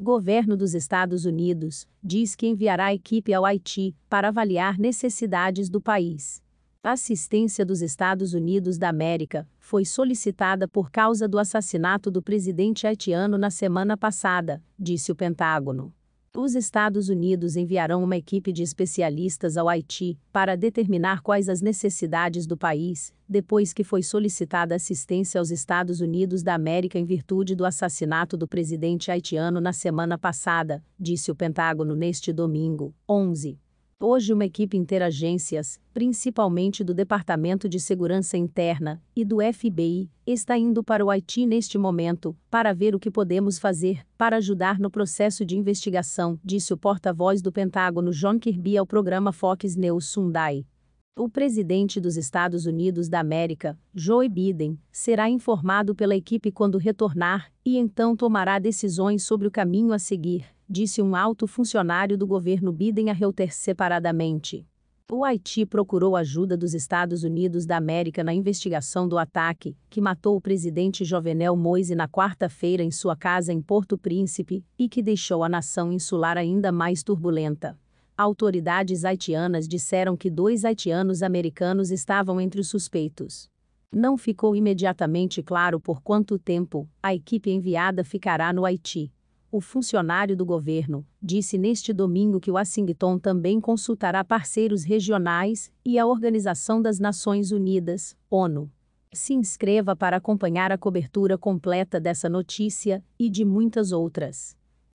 Governo dos Estados Unidos diz que enviará equipe ao Haiti para avaliar necessidades do país. A assistência dos Estados Unidos da América foi solicitada por causa do assassinato do presidente haitiano na semana passada, disse o Pentágono. Os Estados Unidos enviarão uma equipe de especialistas ao Haiti para determinar quais as necessidades do país, depois que foi solicitada assistência aos Estados Unidos da América em virtude do assassinato do presidente haitiano na semana passada, disse o Pentágono neste domingo, 11. Hoje, uma equipe interagências, principalmente do Departamento de Segurança Interna e do FBI, está indo para o Haiti neste momento, para ver o que podemos fazer para ajudar no processo de investigação, disse o porta-voz do Pentágono John Kirby ao programa Fox News Sunday. O presidente dos Estados Unidos da América, Joe Biden, será informado pela equipe quando retornar e então tomará decisões sobre o caminho a seguir, disse um alto funcionário do governo Biden a Reuters separadamente. O Haiti procurou ajuda dos Estados Unidos da América na investigação do ataque, que matou o presidente Jovenel Moise na quarta-feira em sua casa em Porto Príncipe, e que deixou a nação insular ainda mais turbulenta. Autoridades haitianas disseram que dois haitianos americanos estavam entre os suspeitos. Não ficou imediatamente claro por quanto tempo a equipe enviada ficará no Haiti. O funcionário do governo disse neste domingo que Washington também consultará parceiros regionais e a Organização das Nações Unidas, ONU. Se inscreva para acompanhar a cobertura completa dessa notícia e de muitas outras.